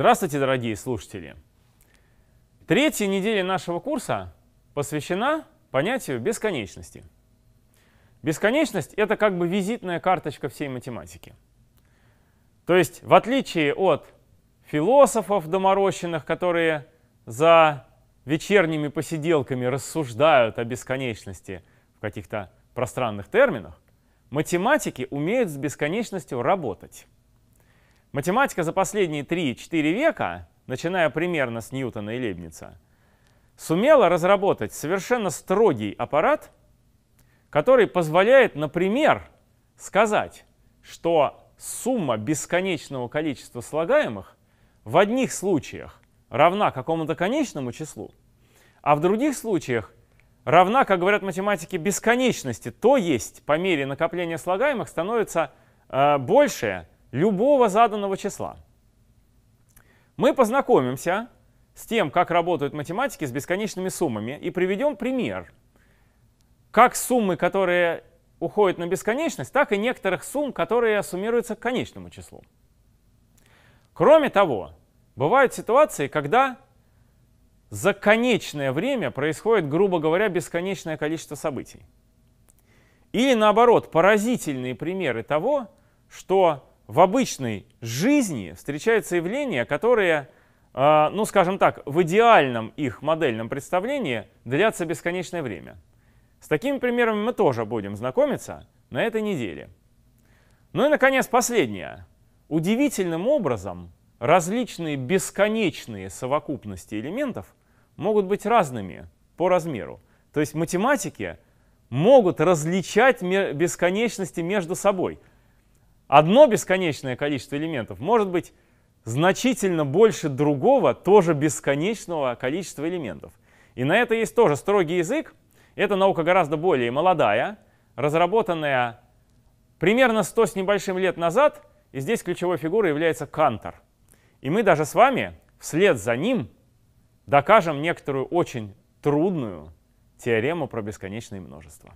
Здравствуйте, дорогие слушатели! Третья неделя нашего курса посвящена понятию бесконечности. Бесконечность — это как бы визитная карточка всей математики. То есть, в отличие от философов доморощенных, которые за вечерними посиделками рассуждают о бесконечности в каких-то пространных терминах, математики умеют с бесконечностью работать. Математика за последние 3-4 века, начиная примерно с Ньютона и Лейбница, сумела разработать совершенно строгий аппарат, который позволяет, например, сказать, что сумма бесконечного количества слагаемых в одних случаях равна какому-то конечному числу, а в других случаях равна, как говорят математики, бесконечности, то есть по мере накопления слагаемых становится э, больше любого заданного числа. Мы познакомимся с тем, как работают математики с бесконечными суммами, и приведем пример, как суммы, которые уходят на бесконечность, так и некоторых сумм, которые суммируются к конечному числу. Кроме того, бывают ситуации, когда за конечное время происходит, грубо говоря, бесконечное количество событий. Или наоборот, поразительные примеры того, что в обычной жизни встречаются явления, которые, э, ну скажем так, в идеальном их модельном представлении длятся бесконечное время. С такими примерами мы тоже будем знакомиться на этой неделе. Ну и, наконец, последнее. Удивительным образом различные бесконечные совокупности элементов могут быть разными по размеру. То есть математики могут различать бесконечности между собой. Одно бесконечное количество элементов может быть значительно больше другого, тоже бесконечного количества элементов. И на это есть тоже строгий язык. Эта наука гораздо более молодая, разработанная примерно 100 с небольшим лет назад. И здесь ключевой фигурой является Кантор. И мы даже с вами вслед за ним докажем некоторую очень трудную теорему про бесконечные множества.